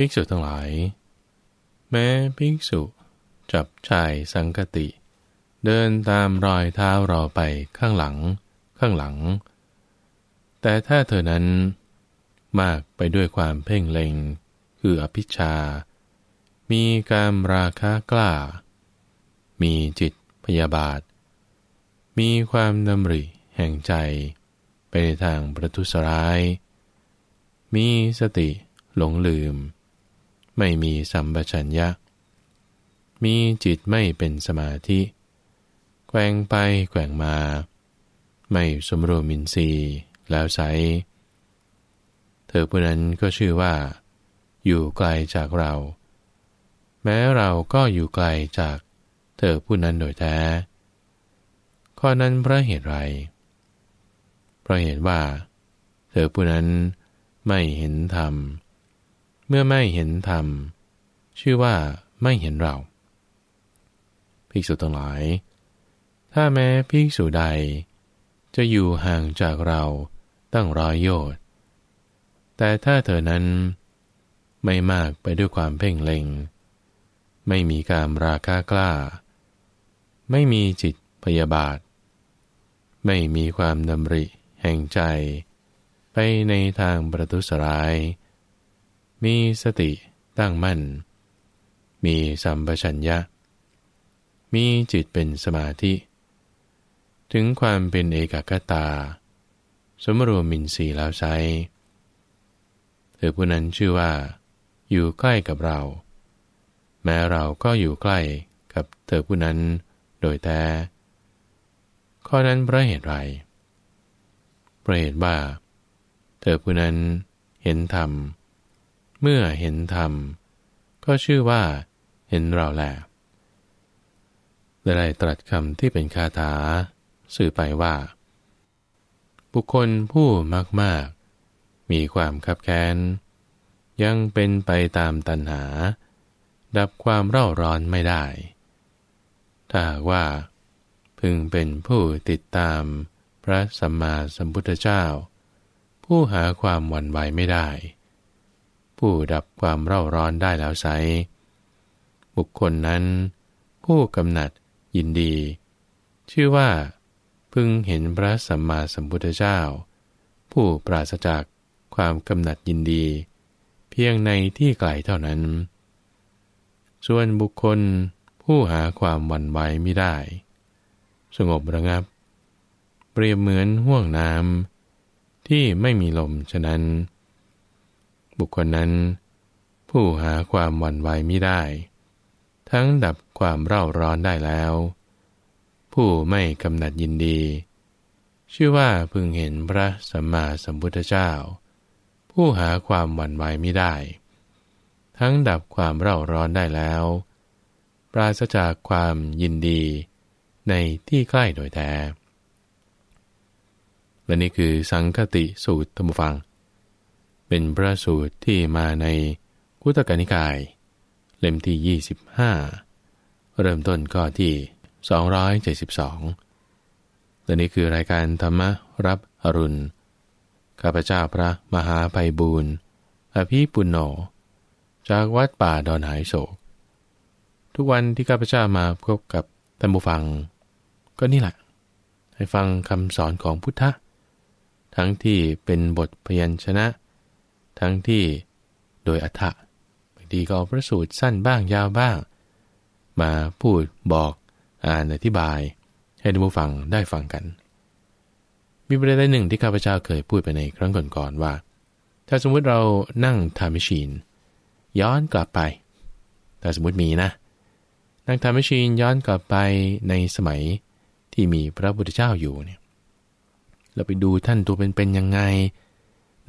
ภิกษุทั้งหลาย แม้ภิกษุ จับชายสังกติ เดินตามรอยเท้าเราไปข้างหลังข้างหลัง แต่ถ้าเธอนั้นมากไปด้วยความเพ่งเล็งคืออภิชา มีการราคากล้า มีจิตพยาบาท มีความดำริแห่งใจ ไปในทางประทุษร้าย มีสติหลงลืมไม่มีสัมปชัญญะ มีจิตไม่เป็นสมาธิแกว่งไปแกว่งมา ไม่สมรวมินทรีย์แล้วใส เธอผู้นั้นก็ชื่อว่า อยู่ไกลจากเรา แม้เราก็อยู่ไกลจากเธอผู้นั้นโดยแท้ ข้อนั้นเพราะเหตุไร เพราะเหตุว่า เธอผู้นั้นไม่เห็นธรรมเมื่อไม่เห็นธรรม ชื่อว่าไม่เห็นเรา ภิกษุทั้งหลายถ้าแม้ภิกษุใดจะอยู่ห่างจากเราตั้งร้อยโยชน์แต่ถ้าเธอนั้นไม่มากไปด้วยความเพ่งเล็งไม่มีการราคากล้า ไม่มีจิตพยาบาท ไม่มีความดำริแห่งใจ ไปในทางประทุสร้ายมีสติตั้งมั่น มีสัมปชัญญะ มีจิตเป็นสมาธิ ถึงความเป็นเอกคตา สมรวมมินสีแล้วใช้เธอผู้นั้นชื่อว่า อยู่ใกล้กับเรา แม้เราก็อยู่ใกล้กับเธอผู้นั้น โดยแท้ ข้อนั้นเพราะเหตุไรเพราะเหตุว่าเธอผู้นั้นเห็นธรรมเเมื่อเห็นธรรม ก็ชื่อว่าเห็นเราแล้วได้ตรัสคำที่เป็นคาถาสื่อไปว่า บุคคลผู้มากมากมีความคับแค้น ยังเป็นไปตามตัณหา ดับความเร่าร้อนไม่ได้ ถ้าว่า พึงเป็นผู้ติดตามพระสัมมาสัมพุทธเจ้า ผู้หาความหวั่นไหวไม่ได้ผู้ดับความเร่าร้อนได้แล้วใสบุคคลนั้น ผู้กำหนัดยินดี ชื่อว่า พึงเห็นพระสัมมาสัมพุทธเจ้า ผู้ปราศจากความกำหนัดยินดี เพียงในที่ไกลเท่านั้น ส่วนบุคคลผู้หาความหวั่นไหวไม่ได้ สงบระงับ เปรียบเหมือนห่วงน้ำที่ไม่มีลมฉะนั้นบุคคลนั้น ผู้หาความหวั่นไหวไม่ได้ ทั้งดับความเร่าร้อนได้แล้ว ผู้ไม่กำหนัดยินดี ชื่อว่าพึงเห็นพระสัมมาสัมพุทธเจ้า ผู้หาความหวั่นไหวไม่ได้ ทั้งดับความเร่าร้อนได้แล้ว ปราศจากความยินดีในที่ใกล้โดยแท้และนี่คือสังคติสูตรธรรมฟังเป็นพระสูตรที่มาในกุตกนิกาย เล่มที่ 25 เริ่มต้นก้อที่ 272และนี้คือรายการธรรมรับอรุณข้าพเจ้าพระมหาภัยบูรณ์อภิปุณโญจากวัดป่าดอนหายโศก ทุกวันที่ข้าพเจ้ามาพบกับท่านผู้ฟัง ก็นี่แหละให้ฟังคำสอนของพุทธะทั้งที่เป็นบทพยัญชนะทั้งที่โดยอัฏะบางทีก็เอาพระสูตรสั้นบ้างยาวบ้าง มาพูดบอกอ่านอธิบายให้ทุกผู้ฟังได้ฟังกันมีประเด็นหนึ่งที่ข้าพเจ้าเคยพูดไปในครั้งก่อนๆว่า ถ้าสมมุติเรานั่งทำมิชีน ย้อนกลับไป ถ้าสมมติมีนะ นั่งทำมิชีนย้อนกลับไปในสมัยที่มีพระพุทธเจ้าอยู่เนี่ยเราไปดูท่านตัวเป็นๆยังไง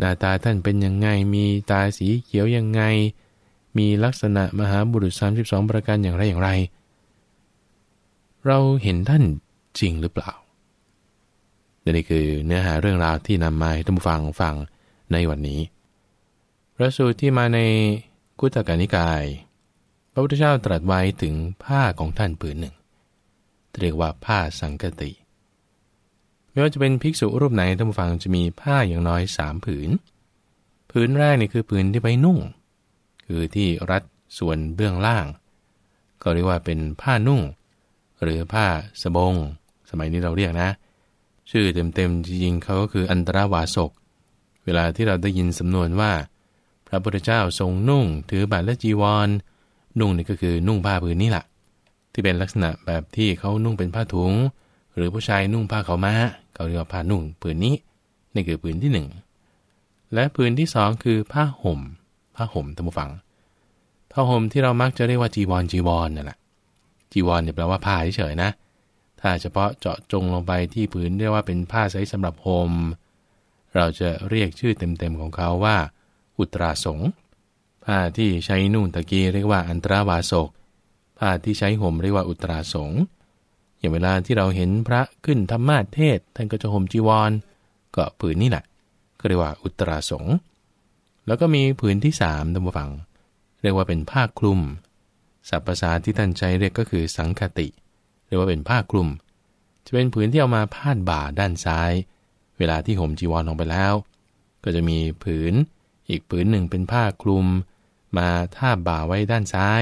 หน้าตาท่านเป็นยังไง มีตาสีเขียวยังไง มีลักษณะมหาบุรุษ 32 ประการอย่างไรอย่างไร เราเห็นท่านจริงหรือเปล่า นี่คือเนื้อหาเรื่องราวที่นำมาให้ท่านผู้ฟังฟังในวันนี้พระสูตรที่มาในกุตกานิกาย พระพุทธเจ้าตรัสไว้ถึงผ้าของท่านผืนหนึ่ง เรียกว่าผ้าสังกติไม่ว่าจะเป็นภิกษุ รูปไหนท่านผู้ฟังจะมีผ้าอย่างน้อยสามผืนผืนแรกนี่คือผืนที่ไปนุ่ง คือที่รัดส่วนเบื้องล่าง ก็เรียกว่าเป็นผ้านุ่ง หรือผ้าสบง สมัยนี้เราเรียกนะ ชื่อเต็มๆ จริงๆเขาก็คืออันตราวาสก เวลาที่เราได้ยินสำนวนว่า พระพุทธเจ้าทรงนุ่ง ถือบาทและจีวร นุ่งนี่ก็คือนุ่งผ้าผืนนี้แหละที่เป็นลักษณะแบบที่เขานุ่งเป็นผ้าถุง หรือผู้ชายนุ่งผ้าเขามา้าเขาเรียกว่าผ้านุ่งผืนนี้นี่คือผืนที่หนึ่งและผืนที่สองคือผ้าห่ม ผ้าห่มท่านผู้ฟังผ้าห่มที่เรามักจะเรียกว่าจีวรจีวรนั่นแหละจีวรเนี่ยแปลว่าผ้าเฉยๆนะ ถ้าเฉพาะเจาะจงลงไปที่ผืนเรียกว่าเป็นผ้าใช้สำหรับห่มเราจะเรียกชื่อเต็มๆของเขาว่าอุตราสงผ้าที่ใช้นุ่งตะกี้เรียกว่าอันตราวาสกผ้าที่ใช้ห่มเรียกว่าอุตราสง์อย่างเวลาที่เราเห็นพระขึ้นธรรมาเทศ ท่านก็จะห่มจีวรก็ผืนนี่แหละก็เรียกว่าอุตราสงแล้วก็มีผืนที่สามท่านผู้ฟัง เรียกว่าเป็นผ้าคลุมสัพทภาษาที่ท่านใช้เรียกก็คือสังคติ เรียกว่าเป็นผ้าคลุมจะเป็นผืนที่เอามาพาดบ่าด้านซ้าย เวลาที่ห่มจีวรลงไปแล้ว ก็จะมีผืน อีกผืนหนึ่งเป็นผ้าคลุม มาท่าบ่าไว้ด้านซ้าย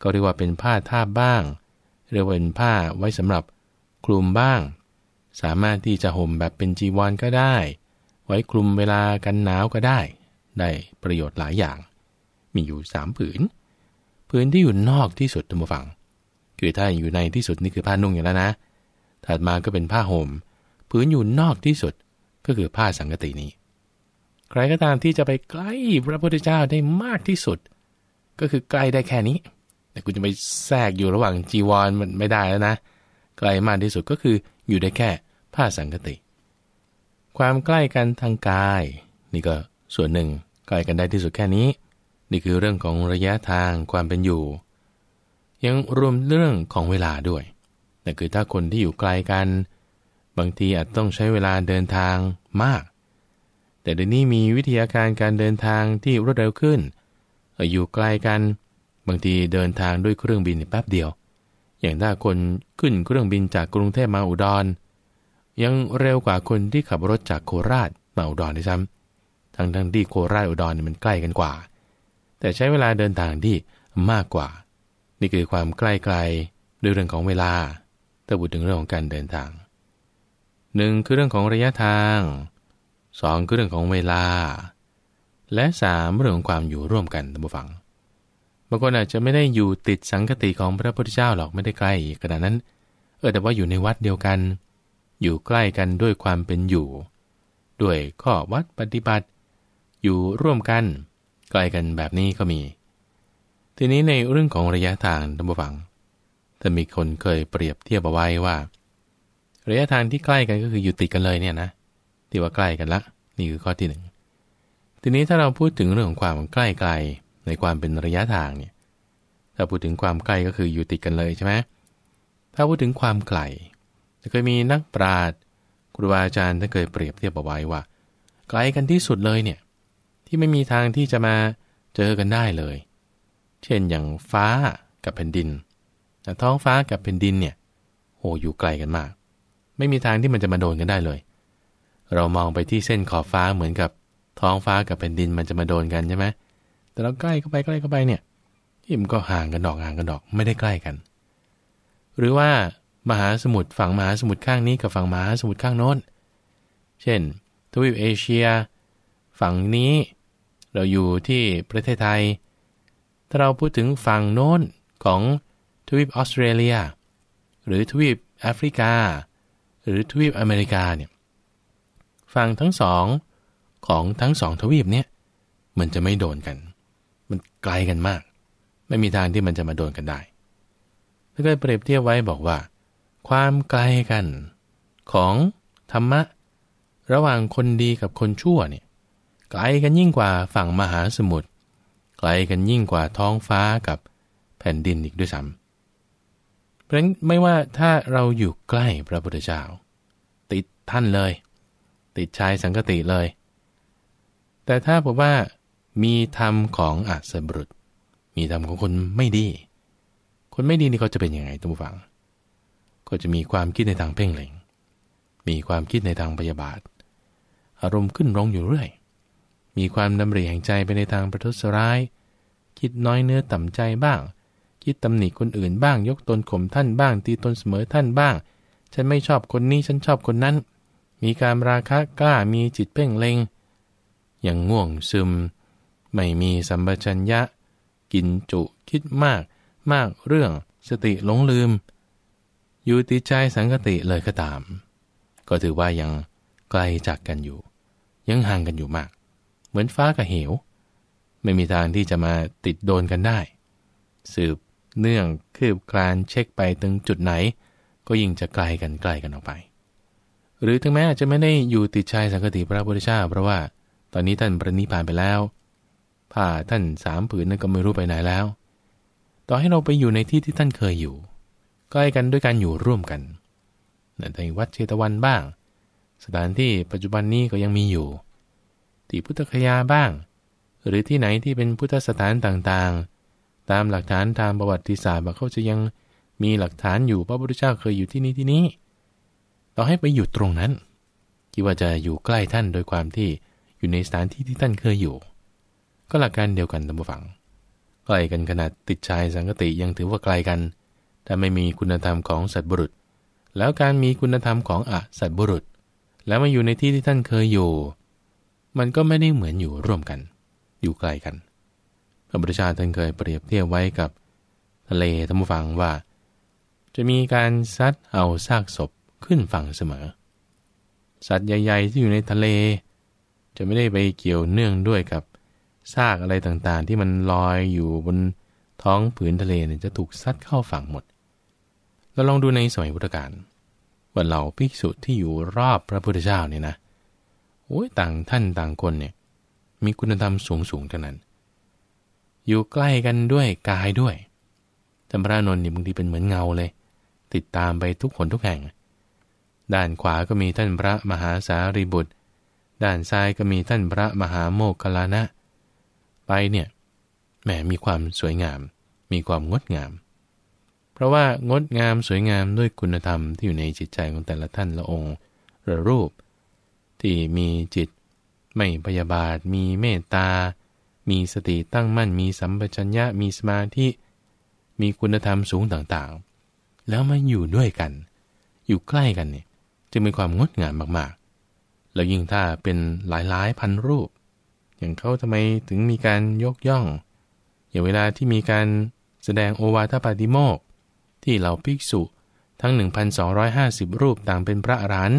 ก็เรียกว่าเป็นผ้าท่าบ้างเรียกว่าเป็นผ้าไว้สำหรับคลุมบ้าง สามารถที่จะห่มแบบเป็นจีวรก็ได้ ไว้คลุมเวลากันหนาวก็ได้ได้ประโยชน์หลายอย่าง มีอยู่สามผืน ผืนที่อยู่นอกที่สุดตัมนฟังคือถ้าอยู่ในที่สุดนี่คือผ้านุ่งอยู่แล้วนะถัดมาก็เป็นผ้าหม่มผืนอยู่นอกที่สุดก็คือผ้าสังกตินี้ ใครก็ตามที่จะไปใกล้พระพุทธเจ้าได้มากที่สุด ก็คือใกล้ได้แค่นี้แต่คุณจะไปแทรกอยู่ระหว่างจีวรมันไม่ได้แล้วนะไกลมากที่สุดก็คืออยู่ได้แค่ผ้าสังกติ ความใกล้กันทางกาย นี่ก็ส่วนหนึ่ง ใกล้กันได้ที่สุดแค่นี้ นี่คือเรื่องของระยะทางความเป็นอยู่ ยังรวมเรื่องของเวลาด้วยแต่คือถ้าคนที่อยู่ไกลกัน บางทีอาจต้องใช้เวลาเดินทางมาก แต่เดี๋ยวนี้มีวิทยาการการเดินทางที่รวดเร็วขึ้น อยู่ไกลกันบางที เดินทางด้วยเครื่องบินแป๊บเดียว อย่างถ้าคนขึ้นเครื่องบินจากกรุงเทพมาอุดร ยังเร็วกว่าคนที่ขับรถจากโคราชมาอุดรด้วยซ้ำทั้งทั้งที่โคราชอุดรมันใกล้กันกว่า แต่ใช้เวลาเดินทางที่มากกว่า นี่คือความใกล้ไกลด้วยเรื่องของเวลาแต่พูดถึงเรื่องของการเดินทางหนึ่งคือเรื่องของระยะทางสองคือเรื่องของเวลา และสามเรื่องของความอยู่ร่วมกันท่านผู้ฟังบางคนอาจจะไม่ได้อยู่ติดสังคติของพระพุทธเจ้าหรอกไม่ได้ใกล้ขนาดนั้นเออแต่ว่าอยู่ในวัดเดียวกัน อยู่ใกล้กันด้วยความเป็นอยู่ ด้วยข้อวัดปฏิบัติ อยู่ร่วมกันใกล้กันแบบนี้ก็มี ทีนี้ในเรื่องของระยะทางท่านผู้ฟังจะมีคนเคยเปรียบเทียบเอาไว้ว่า ระยะทางที่ใกล้กันก็คืออยู่ติดกันเลยเนี่ยนะที่ว่าใกล้กันละ นี่คือข้อที่หนึ่งทีนี้ถ้าเราพูดถึงเรื่องของความใกล้ไกลในความเป็นระยะทางเนี่ยถ้าพูดถึงความใกล้ก็คืออยู่ติดกันเลยใช่ไหมถ้าพูดถึงความไกลจะเคยมีนักปราชญ์ครูบาอาจารย์ท่านเคยเปรียบเทียบเอาไว้ว่า ไกลกันที่สุดเลยเนี่ยที่ไม่มีทางที่จะมาเจอกันได้เลย เช่นอย่างฟ้ากับแผ่นดิน แต่ท้องฟ้ากับแผ่นดินเนี่ยโอ้อยู่ไกลกันมาก ไม่มีทางที่มันจะมาโดนกันได้เลย เรามองไปที่เส้นขอบฟ้าเหมือนกับท้องฟ้ากับแผ่นดินมันจะมาโดนกันใช่ไหมแต่เราใกล้เข้าไปใกล้เข้าไปเนี่ยที่มันก็ห่างกันดอกห่างกันดอกไม่ได้ใกล้กัน หรือว่ามหาสมุทรฝั่งมหาสมุทรข้างนี้กับฝั่งมหาสมุทรข้างโน้นเช่นทวีปเอเชีย ฝั่งนี้เราอยู่ที่ประเทศไทยถ้าเราพูดถึงฝั่งโน้นของทวีปออสเตรเลียหรือทวีปแอฟริกาหรือทวีปอเมริกาเนี่ยฝั่งทั้งสองของทั้งสองทวีปเนี่ยมันจะไม่โดนกันมันไกลกันมาก ไม่มีทางที่มันจะมาโดนกันได้แล้วก็เปรียบเทียบไว้บอกว่า ความไกลกันของธรรมะ ระหว่างคนดีกับคนชั่วเนี่ยไกลกันยิ่งกว่าฝั่งมหาสมุทรไกลกันยิ่งกว่าท้องฟ้ากับแผ่นดินอีกด้วยซ้ำเพราะฉะนั้นไม่ว่าถ้าเราอยู่ใกล้พระพุทธเจ้าติดท่านเลย ติดชายสังกติเลย แต่ถ้าบอกว่ามีธรรมของอาสบรุษ มีธรรมของคนไม่ดี คนไม่ดีนี่ก็จะเป็นยังไงท่านผู้ฟัง ก็จะมีความคิดในทางเพ่งเล็งมีความคิดในทางพยาบาท อารมณ์ขึ้นร้องอยู่เรื่อย มีความดำเรียห่งใจไปในทางประทุษร้าย คิดน้อยเนื้อต่ำใจบ้าง คิดตำหนิคนอื่นบ้าง ยกตนข่มท่านบ้าง ตีตนเสมอท่านบ้าง ฉันไม่ชอบคนนี้ฉันชอบคนนั้น มีการราคะกล้า มีจิตเพ่งเล็งอย่างง่วงซึมไม่มีสัมปชัญญะ กินจุคิดมาก มากเรื่อง สติหลงลืม อยู่ติดใจสังกติเลยก็ตาม ก็ถือว่ายังไกลจากกันอยู่ ยังห่างกันอยู่มาก เหมือนฟ้ากับเหว ไม่มีทางที่จะมาติดโดนกันได้ สืบเนื่องคืบคลานเช็คไปถึงจุดไหน ก็ยิ่งจะไกลกันไกลกันออกไป หรือถึงแม้จะไม่ได้อยู่ติดชายสังกติพระพุทธเจ้าเพราะว่าตอนนี้ท่านประนิพานไปแล้วผ้าท่านสามผืนนั้นก็ไม่รู้ไปไหนแล้ว ต่อให้เราไปอยู่ในที่ที่ท่านเคยอยู่ ใกล้กันด้วยการอยู่ร่วมกันในวัดเชตวันบ้าง สถานที่ปัจจุบันนี้ก็ยังมีอยู่ ที่พุทธคยาบ้าง หรือที่ไหนที่เป็นพุทธสถานต่างๆ ตามหลักฐานทางประวัติศาสตร์เขาจะยังมีหลักฐานอยู่พระพุทธเจ้าเคยอยู่ที่นี่ที่นี้ ต่อให้ไปอยู่ตรงนั้น คิดว่าจะอยู่ใกล้ท่านโดยความที่อยู่ในสถานที่ที่ท่านเคยอยู่ก็หลักการเดียวกันตั้งฝังไกลกันขนาดติดชายสังกติยังถือว่าไกลกัน แต่ไม่มีคุณธรรมของสัตบุรุษ แล้วการมีคุณธรรมของอะสัตบุรุษ แล้วมาอยู่ในที่ที่ท่านเคยอยู่ มันก็ไม่ได้เหมือนอยู่ร่วมกัน อยู่ไกลกัน พระบรมชาติท่านเคยเปรียบเทียบไว้กับ ทะเลท่านผู้ฟังว่า จะมีการซัดเอาซากศพขึ้นฝั่งเสมอ สัตว์ใหญ่ ๆ ที่อยู่ในทะเล จะไม่ได้ไปเกี่ยวเนื่องด้วยกับซากอะไรต่างๆ ที่มันลอยอยู่บนท้องผืนทะเลเนี่ยจะถูกซัดเข้าฝั่งหมด เราลองดูในสมัยพุทธกาลว่าเหล่าภิกษุที่อยู่รอบพระพุทธเจ้าเนี่ยนะโอ้ยต่างท่านต่างคนเนี่ยมีคุณธรรมสูงสูงทัานั้น อยู่ใกล้กันด้วยกายด้วยรรมรานนท์นี่บางทีเป็นเหมือนเงาเลย ติดตามไปทุกคนทุกแห่ง ด้านขวาก็มีท่านพระมหาสารีบุตร ด้านซ้ายก็มีท่านพระมหาโมคคลานะไปเนี่ยแหมมีความสวยงาม มีความงดงาม เพราะว่างดงามสวยงามด้วยคุณธรรมที่อยู่ในจิตใจของแต่ละท่านละองค์ระรูป ที่มีจิต ไม่พยาบาทมีเมตตา มีสติตั้งมั่น มีสัมปชัญญะมีสมาธิ มีคุณธรรมสูงต่างๆ แล้วมาอยู่ด้วยกัน อยู่ใกล้กันเนี่ยจึงมีความงดงามมากๆ แล้วยิ่งถ้าเป็นหลายๆ พันรูปอย่างเขาทำไมถึงมีการยกย่อง อย่างเวลาที่มีการแสดงโอวาทปาติโมกที่เหล่าภิกษุทั้ง 1,250 รูปต่างเป็นพระอรัน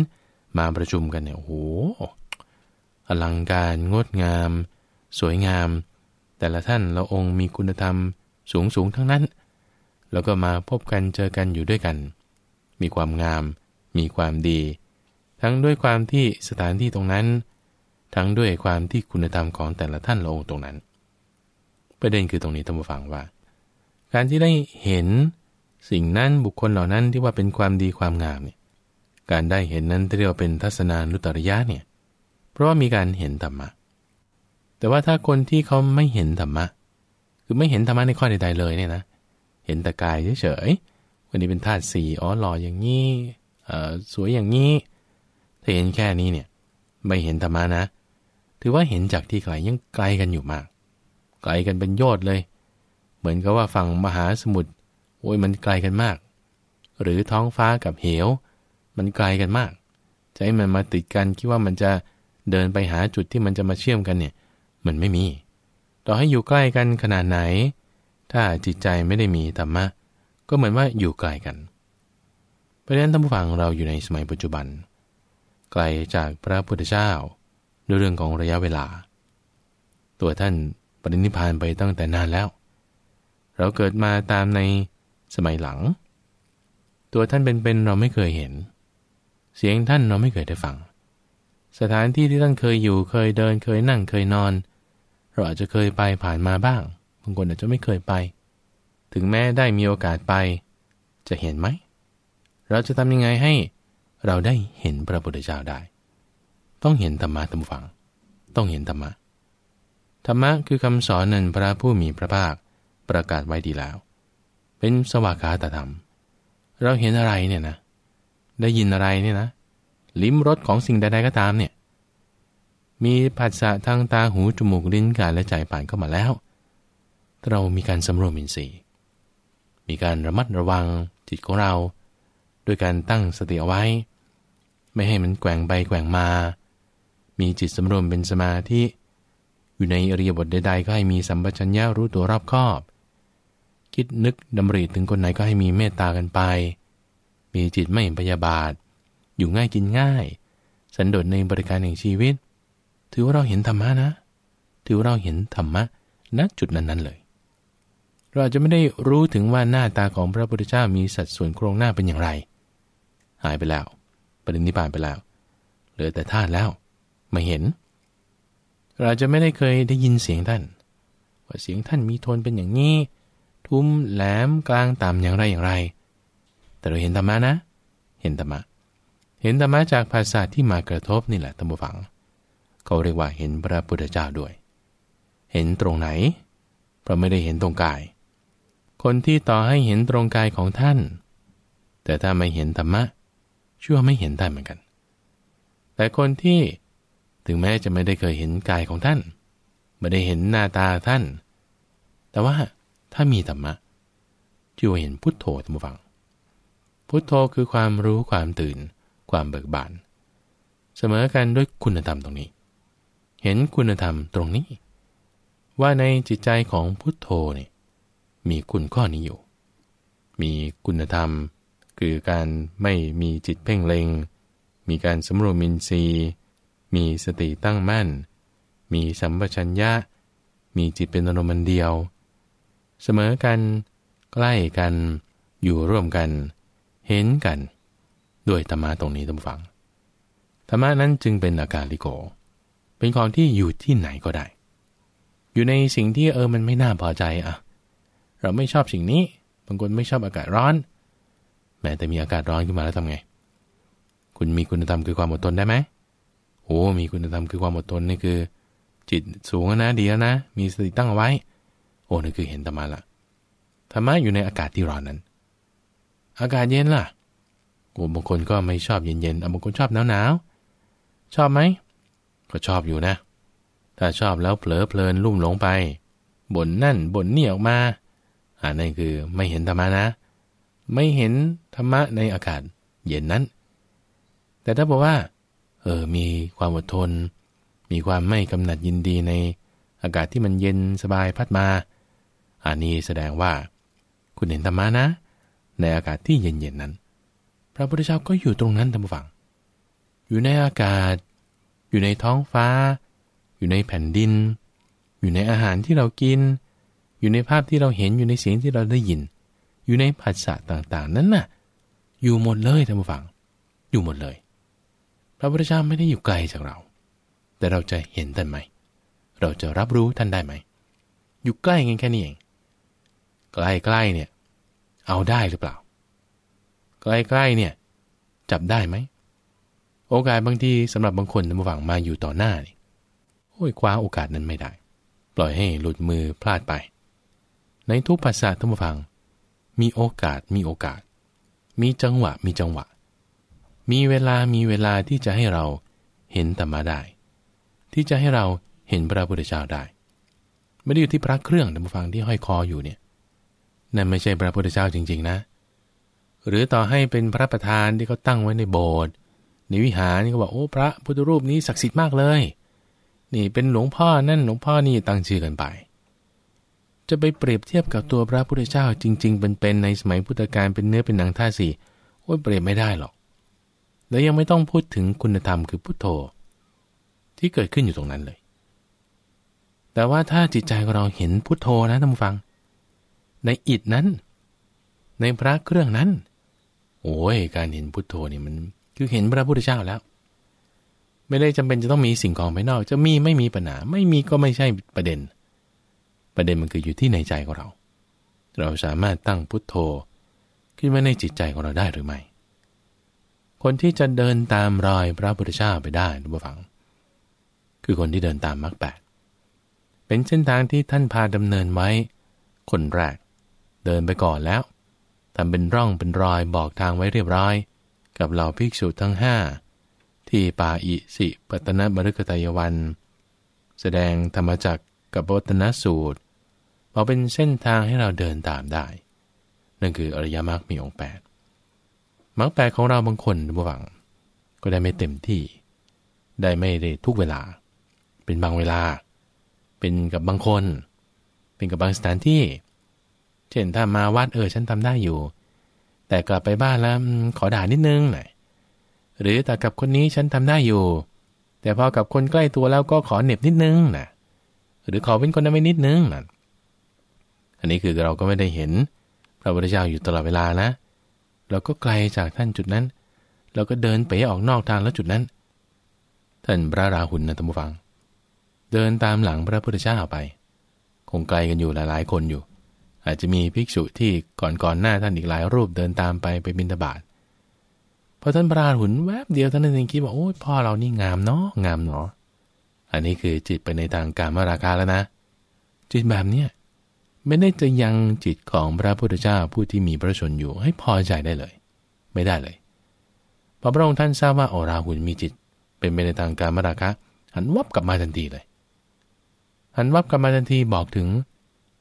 มาประชุมกันเนี่ยโอ้โหอลังการงดงาม สวยงาม แต่ละท่านละองค์มีคุณธรรมสูงสูงทั้งนั้น แล้วก็มาพบกันเจอกันอยู่ด้วยกัน มีความงามมีความดี ทั้งด้วยความที่สถานที่ตรงนั้นทั้งด้วยความที่คุณธรรมของแต่ละท่านละองตรงนั้น ประเด็นคือตรงนี้ท่านผู้ฟังว่า การที่ได้เห็นสิ่งนั้นบุคคลเหล่านั้นที่ว่าเป็นความดีความงามเนี่ยการได้เห็นนั้นเรียกว่าเป็นทัศนานุตริยะเนี่ย เพราะว่ามีการเห็นธรรมะแต่ว่าถ้าคนที่เขาไม่เห็นธรรมะคือไม่เห็นธรรมะในข้อใดๆเลยเนี่ยนะเห็นแต่กายเฉยๆวันนี้เป็นธาตุสี่อ๋อหล่ออย่างนี้สวยอย่างนี้ถ้าเห็นแค่นี้เนี่ยไม่เห็นธรรมะนะถือว่าเห็นจากที่ไกลยังไกลกันอยู่มาก ไกลกันเป็นยอดเลย เหมือนกับว่าฝั่งมหาสมุทรโอ้ยมันไกลกันมาก หรือท้องฟ้ากับเหว มันไกลกันมาก จะให้มันมาติดกันคิดว่ามันจะเดินไปหาจุดที่มันจะมาเชื่อมกันเนี่ย มันไม่มี ต่อให้อยู่ใกล้กันขนาดไหน ถ้าจิตใจไม่ได้มีธรรมะ ก็เหมือนว่าอยู่ไกลกัน เพราะฉะนั้นท่านผู้ฟังเราอยู่ในสมัยปัจจุบัน ไกลจากพระพุทธเจ้าด้วยเรื่องของระยะเวลา ตัวท่านปรินิพานไปตั้งแต่นานแล้ว เราเกิดมาตามในสมัยหลัง ตัวท่านเป็นๆเราไม่เคยเห็น เสียงท่านเราไม่เคยได้ฟัง สถานที่ที่ท่านเคยอยู่เคยเดินเคยนั่งเคยนอน เราอาจจะเคยไปผ่านมาบ้างบางคนอาจจะไม่เคยไป ถึงแม้ได้มีโอกาสไปจะเห็นไหม เราจะทำยังไงให้เราได้เห็นพระพุทธเจ้าได้ต้องเห็นธรรมะทำูฟัง ต้องเห็นธรรมะ ธรรมะ คือคำสอนนั้นพระผู้มีพระภาคประกาศไว้ดีแล้ว เป็นสวากาตธรรม เราเห็นอะไรเนี่ยนะ ได้ยินอะไรเนี่ยนะ ลิ้มรสของสิ่งใดๆก็ตามเนี่ย มีผัสสะทางตาหูจมูกลิ้นกายและใจผ่านเข้ามาแล้ว เรามีการสำรวมอินทรีย์มีการระมัดระวังจิตของเราด้วยการตั้งสติเอาไว้ ไม่ให้มันแกว่งไปแกว่งมามีจิตสำรวมเป็นสมาธิ อยู่ในอริยบทใดๆ ก็ให้มีสัมปชัญญะรู้ตัวรอบคอบ คิดนึกดำริถึงคนไหนก็ให้มีเมตตากันไป มีจิตไม่พยาบาท อยู่ง่ายกินง่าย สันโดษในบริการแห่งชีวิต ถือว่าเราเห็นธรรมะนะถือว่าเราเห็นธรรมะณจุดนั้นๆเลย เราจะไม่ได้รู้ถึงว่าหน้าตาของพระพุทธเจ้ามีสัดส่วนโครงหน้าเป็นอย่างไร หายไปแล้ว ปรินิพานไปแล้วเหลือแต่ธาตุแล้วไม่เห็น เราจะไม่ได้เคยได้ยินเสียงท่านว่าเสียงท่านมีโทนเป็นอย่างนี้ ทุ้มแหลมกลางต่ำอย่างไรอย่างไร แต่เราเห็นธรรมะนะ เห็นธรรมะ เห็นธรรมะจากภาษาที่มากระทบนี่แหละตัมบูฟัง เขาเรียกว่าเห็นพระพุทธเจ้าด้วย เห็นตรงไหนเพราะไม่ได้เห็นตรงกาย คนที่ต่อให้เห็นตรงกายของท่าน แต่ถ้าไม่เห็นธรรมะชั่วไม่เห็นได้เหมือนกัน แต่คนที่ถึงแม้จะไม่ได้เคยเห็นกายของท่าน ไม่ได้เห็นหน้าตาท่าน แต่ว่าถ้ามีธรรมะจะ่เห็นพุทโธทั้งฟัง พุทโธคือความรู้ความตื่นความเบิกบาน เสมอกันด้วยคุณธรรมตรงนี้ เห็นคุณธรรมตรงนี้ ว่าในจิตใจของพุทโธเนี่ยมีคุณข้อนี้อยู่ มีคุณธรรมคือการไม่มีจิตเพ่งเลง มีการสำรวมมินทรีย์มีสติตั้งมั่น มีสัมปชัญญะ มีจิตเป็นอารมณ์เดียว เสมอกัน ใกล้กัน อยู่ร่วมกัน เห็นกันด้วยธรรมะตรงนี้ตั้งฟัง ธรรมะนั้นจึงเป็นอากาลิโก เป็นของที่อยู่ที่ไหนก็ได้ อยู่ในสิ่งที่เออ มันไม่น่าพอใจอะเราไม่ชอบสิ่งนี้ บางคนไม่ชอบอากาศร้อน แม้แต่มีอากาศร้อนขึ้นมาแล้วทำไง คุณมีคุณธรรมคือความอดทนได้ไหมโอ้ มีคุณธรรมคือความอดทนนี่คือ จิตสูงนะดีแล้วนะ มีสติตั้งเอาไว้ โอ้นี่คือเห็นธรรมะละธรรมะอยู่ในอากาศที่ร้อนนั้น อากาศเย็นล่ะโอ้บางคนก็ไม่ชอบเย็นๆ บางคนชอบหนาวๆชอบไหมก็ชอบอยู่นะ ถ้าชอบแล้วเผลอเพลินลุ่มหลงไปบ่นนั่นบ่นนี่ออกมาอันนั่นคือไม่เห็นธรรมะนะ ไม่เห็นธรรมะในอากาศเย็นนั้น แต่ถ้าบอกว่าเออมีความอดทน มีความไม่กำหนัดยินดีในอากาศที่มันเย็นสบายพัดมา อันนี้แสดงว่าคุณเห็นธรรมะนะ ในอากาศที่เย็นๆนั้น พระพุทธเจ้าก็อยู่ตรงนั้นทั้งผู้ังอยู่ในอากาศ อยู่ในท้องฟ้า อยู่ในแผ่นดิน อยู่ในอาหารที่เรากิน อยู่ในภาพที่เราเห็น อยู่ในเสียงที่เราได้ยิน อยู่ในภัษาต่าง ๆ นั้นนะ่ะ อยู่หมดเลยทั้งผู้ังอยู่หมดเลยพระพุทธเจ้าไม่ได้อยู่ไกลจากเรา แต่เราจะเห็นท่านไหม เราจะรับรู้ท่านได้ไหม อยู่ใกล้กันแค่นี้เอง ใกล้ๆเนี่ย เอาได้หรือเปล่า ใกล้ๆเนี่ย จับได้ไหม โอกาสบางทีสำหรับบางคนระหว่างมาอยู่ต่อหน้านี่ โอ้ยคว้าโอกาสนั้นไม่ได้ ปล่อยให้หลุดมือพลาดไป ในทุกภาษาท่านผูฟัง มีโอกาส มีโอกาส มีจังหวะ มีจังหวะมีเวลา มีเวลาที่จะให้เราเห็นธรรมะได้ ที่จะให้เราเห็นพระพุทธเจ้าได้ ไม่ได้อยู่ที่พระเครื่องท่านฟังที่ห้อยคออยู่เนี่ย นั่นไม่ใช่พระพุทธเจ้าจริง ๆ นะ หรือต่อให้เป็นพระประธานที่เขาตั้งไว้ในโบสถ์ในวิหารนี่ก็บอกโอ้พระพุทธรูปนี้ศักดิ์สิทธิ์มากเลย นี่เป็นหลวงพ่อนั่นหลวงพ่อนี่ตั้งชื่อกันไป จะไปเปรียบเทียบกับตัวพระพุทธเจ้าจริง ๆ เป็นๆในสมัยพุทธกาลเป็นเนื้อเป็นหนังท่าสี่โอ้ยเปรียบไม่ได้หรอกและยังไม่ต้องพูดถึงคุณธรรมคือพุทโธ ที่เกิดขึ้นอยู่ตรงนั้นเลย แต่ว่าถ้าจิตใจของเราเห็นพุทโธนะท่านผู้ฟัง ในอิดนั้น ในพระเครื่องนั้น โอ้ย การเห็นพุทโธนี่มันคือเห็นพระพุทธเจ้าแล้ว ไม่ได้จำเป็นจะต้องมีสิ่งของภายนอก จะมีไม่มีปัญหาไม่มีก็ไม่ใช่ประเด็น ประเด็นมันคืออยู่ที่ในใจของเรา เราสามารถตั้งพุทโธขึ้นมาในจิตใจของเราได้หรือไม่คนที่จะเดินตามรอยพระพุทธเจ้าไปได้ทุกฝัง คือคนที่เดินตามมรรคแปด เป็นเส้นทางที่ท่านพาดำเนินไว้ คนแรก เดินไปก่อนแล้ว ทำเป็นร่องเป็นรอยบอกทางไว้เรียบร้อย กับเหล่าภิกษุทั้งห้าที่ป่าอิสิปตนบริกตยวัน แสดงธรรมจักกับวัตนสูตรพอเป็นเส้นทางให้เราเดินตามได้ นั่นคืออริยมรรคมีองค์แปดมักแปลของเราบางคนระหวังก็ได้ไม่เต็มที่ ได้ไม่ได้ทุกเวลา เป็นบางเวลา เป็นกับบางคน เป็นกับบางสถานที่ เช่นถ้ามาวัดเออ ฉันทำได้อยู่ แต่กลับไปบ้านแล้วขอด่านิดนึงหน่อยหรือแต่กับคนนี้ฉันทำได้อยู่ แต่พอกับคนใกล้ตัวแล้วก็ขอเหน็บนิดนึงน่ะ หรือขอเป็นคนนั้นไม่นิดนึงน่ะ อันนี้คือเราก็ไม่ได้เห็นพระพุทธเจ้าอยู่ตลอดเวลานะเราก็ไกลจากท่านจุดนั้น เราก็เดินไปออกนอกทางแล้วจุดนั้น ท่านพระราหุลนะท่านผู้ฟัง เดินตามหลังพระพุทธเจ้าไป คงไกลกันอยู่หลายๆ คนอยู่ อาจจะมีภิกษุที่ก่อนๆหน้าท่านอีกหลายรูปเดินตามไปไปบิณฑบาตพอท่านพระราหุลแวบเดียวท่านนั่นเองคิดว่าโอ้ยพ่อเรานี่งามเนาะงามเนาะอันนี้คือจิตไปในทางการมราคาแล้วนะ จิตแบบเนี้ยไม่ได้จะยังจิตของพระพุทธเจ้าผู้ที่มีพระชนอยู่ให้พอใจได้เลย ไม่ได้เลยพอพระองค์ท่านทราบว่าโอราหุนมีจิต เป็นไปในทางการมราคะหันวับกลับมาทันทีเลย หันวับกลับมาทันทีบอกถึง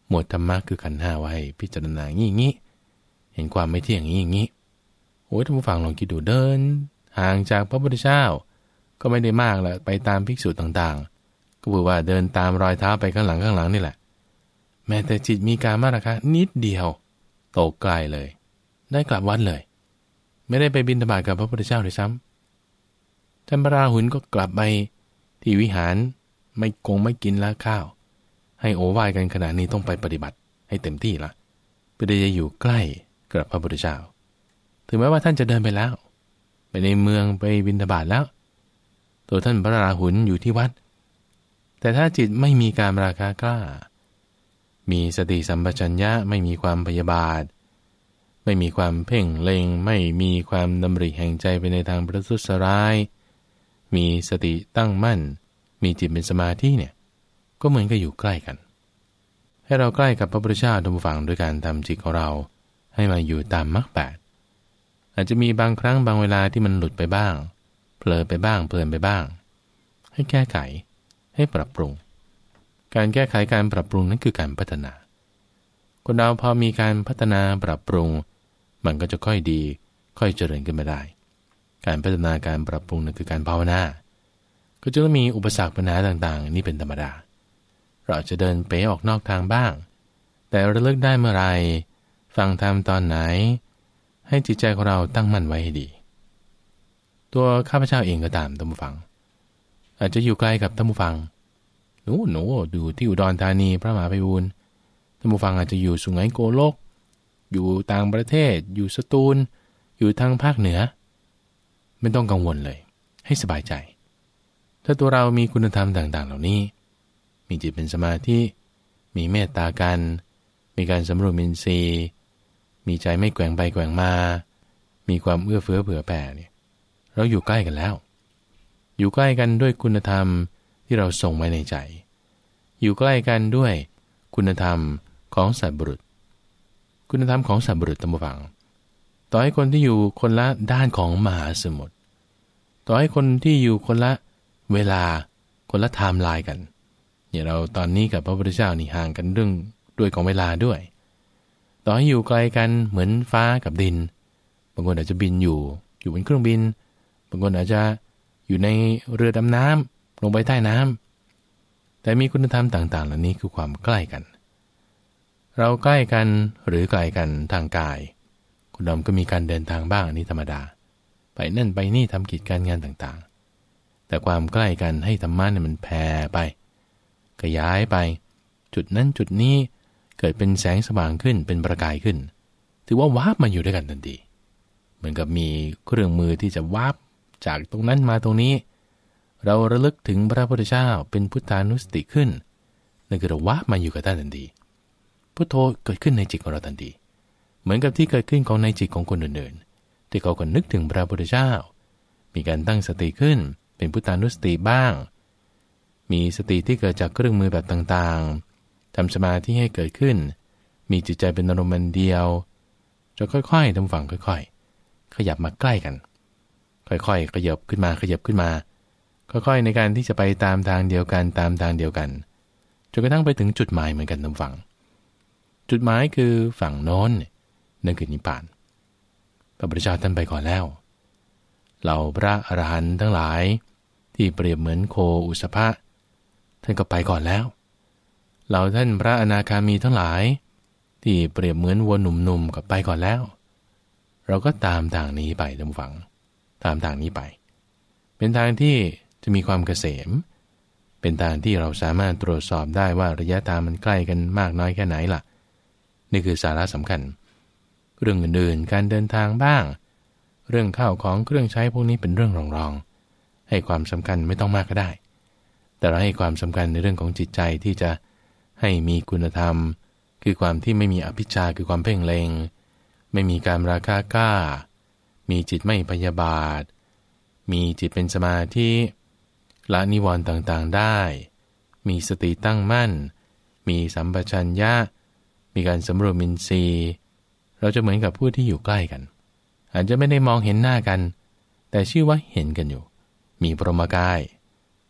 หมวดธรรมะคือขันห้าไว้พิจารณางี้งี้เห็นความไม่เที่ยงงี้อย่างนี้โอ้ยท่านผู้ฟังลองคิดดูเดินห่างจากพระพุทธเจ้าก็ไม่ได้มากแหละไปตามภิกษุต่างๆ ก็คือว่าเดินตามรอยเท้าไปข้างหลังข้างหลังนี่แหละม้แต่จิตมีการมาราคะ นิดเดียวตกกลายเลย ได้กลับวัดเลย ไม่ได้ไปบินธบาตกับพระพุทธเจ้าเลยซ้ำท่านพระราหุลก็กลับไปที่วิหารไม่คงไม่กินละข้าว ให้โอวายกันขนาดนี้ต้องไปปฏิบัติให้เต็มที่ละเพื่อจะอยู่ใกล้กับพระพุทธเจ้าถึงแม้ว่าท่านจะเดินไปแล้ว ไปในเมืองไปบินธบาตแล้วตัวท่านพระราหุลอยู่ที่วัด แต่ถ้าจิตไม่มีการราคากล้ามีสติสัมปชัญญะไม่มีความพยาบาทไม่มีความเพ่งเล็งไม่มีความดำริแห่งใจไปในทางประทุษร้าย มีสติตั้งมั่น มีจิตเป็นสมาธิเนี่ย ก็เหมือนกับอยู่ใกล้กัน ให้เราใกล้กับพระพุทธเจ้าทุกฝั่งด้วยการทำจิตของเรา ให้มาอยู่ตามมรรคแปดอาจจะมีบางครั้งบางเวลาที่มันหลุดไปบ้างเผลอไปบ้าง เพลินไปบ้าง ให้แก้ไข ให้ปรับปรุงการแก้ไขการปรับปรุงนั้นคือการพัฒนา คนเราพอมีการพัฒนาปรับปรุง มันก็จะค่อยดีค่อยเจริญขึ้นมาได้ การพัฒนาการปรับปรุงนั้นคือการภาวนา ก็จะต้องมีอุปสรรคปัญหาต่างๆ นี่เป็นธรรมดา เราจะเดินไปออกนอกทางบ้าง แต่ระลึกได้เมื่อไรฟังธรรมตอนไหน ให้จิตใจของเราตั้งมั่นไว้ให้ดี ตัวข้าพเจ้าเองก็ตามตัมบูฟังอาจจะอยู่ไกลกับตัมบูฟังหนูหนูอยู่ที่อุดรธานีพระมหาไพบูลท่านผู้ฟังอาจจะอยู่สุไหงโกโลก อยู่ต่างประเทศ อยู่สตูล อยู่ทางภาคเหนือ ไม่ต้องกังวลเลย ให้สบายใจ ถ้าตัวเรามีคุณธรรมต่างๆเหล่านี้ มีจิตเป็นสมาธิ มีเมตตากัน มีการสำรวมมินซี มีใจไม่แกว่งไปแกว่งมา มีความเอื้อเฟื้อเผื่อแผ่เนี่ย เราอยู่ใกล้กันแล้ว อยู่ใกล้กันด้วยคุณธรรมที่เราส่งไว้ในใจ อยู่ใกล้กันด้วยคุณธรรมของสัตว์บุรุษ คุณธรรมของสัตว์บุรุษตั้งฝัง ต่อให้คนที่อยู่คนละด้านของมหาสมุทร ต่อให้คนที่อยู่คนละเวลา คนละไทม์ไลน์กันเยี่ยเราตอนนี้กับพระพุทธเจ้านี่ห่างกันเรื่องด้วยของเวลาด้วย ต่อให้อยู่ไกลกันเหมือนฟ้ากับดิน บางคนอาจจะบินอยู่ อยู่บนเครื่องบิน บางคนอาจจะอยู่ในเรือดำน้ำลงไปใต้น้ำ แต่มีคุณธรรมต่าง ๆ เหล่านี้คือความใกล้กัน เราใกล้กันหรือไกลกันทางกาย คุณดอมก็มีการเดินทางบ้างอันนี้ธรรมดา ไปนั่นไปนี่ทำกิจการงานต่างๆ แต่ความใกล้กันให้ธรรมะเนี่ยมันแผ่ไป ขยายไป จุดนั้นจุดนี้เกิดเป็นแสงสว่างขึ้นเป็นประกายขึ้น ถือว่าวาบมาอยู่ด้วยกันทันที เหมือนกับมีเครื่องมือที่จะวาบจากตรงนั้นมาตรงนี้เราระลึกถึงพระพุทธเจ้าเป็นพุทธานุสติขึ้น นั่นคือเราวะมาอยู่กับท่านทันทีพุทโธเกิดขึ้นในจิตของเราทันที เหมือนกับที่เกิดขึ้นของในจิตของคนอื่นๆ ที่เขาก็นึกถึงพระพุทธเจ้า มีการตั้งสติขึ้น เป็นพุทธานุสติบ้าง มีสติที่เกิดจากเครื่องมือแบบต่างๆทำสมาธิให้เกิดขึ้น มีจิตใจเป็นอารมณ์เดียว จะค่อยๆทำฝังค่อยๆ ขยับมาใกล้กัน ค่อยๆ ขยับขึ้นมา ขยับขึ้นมาค่อยๆในการที่จะไปตามทางเดียวกันตามทางเดียวกันจนกระทั่งไปถึงจุดหมายเหมือนกันทั้งฝั่ง จุดหมายคือฝั่งโน้นนั่นคือนิพพานพระบรมชาติาท่านไปก่อนแล้วเหล่าพระอรหันต์ทั้งหลายที่เปรียบเหมือนโคอุสภะท่านก็ไปก่อนแล้วเหล่าท่านพระอนาคามีทั้งหลาย ที่เปรียบเหมือนวัวหนุ่มๆก็ไปก่อนแล้ว เราก็ตามทางนี้ไปท้งฝั่งตามทางนี้ไป เป็นทางที่จะมีความเกษม เป็นทางที่เราสามารถตรวจสอบได้ว่าระยะทางมันใกล้กันมากน้อยแค่ไหนล่ะนี่คือสาระสำคัญเรื่องอื่นๆการเดินทางบ้าง เรื่องข้าวของเครื่องใช้พวกนี้เป็นเรื่องรองๆ ให้ความสำคัญไม่ต้องมากก็ได้ แต่เราให้ความสำคัญในเรื่องของจิตใจที่จะให้มีคุณธรรม คือความที่ไม่มีอภิชาคือความเพ่งเลงไม่มีการราคากล้า มีจิตไม่พยาบาท มีจิตเป็นสมาธิละนิวรณ์ต่างๆได้ มีสติตั้งมั่น มีสัมปชัญญะมีการสำรวมมินทรีย์ เราจะเหมือนกับผู้ที่อยู่ใกล้กันอาจจะไม่ได้มองเห็นหน้ากัน แต่ชื่อว่าเห็นกันอยู่ มีพรหมกาย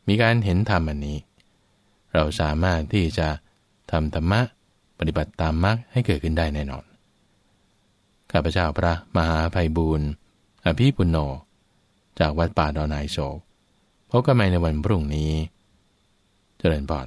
มีการเห็นธรรมอันนี้ เราสามารถที่จะทำธรรมะปฏิบัติตามมรรคให้เกิดขึ้นได้แน่นอนข้าพเจ้าพระมหาภัยบูรณ์ อภิปุโนจากวัดป่าดอนไนโศกพบกันใหม่ในวันพรุ่งนี้เจริญพร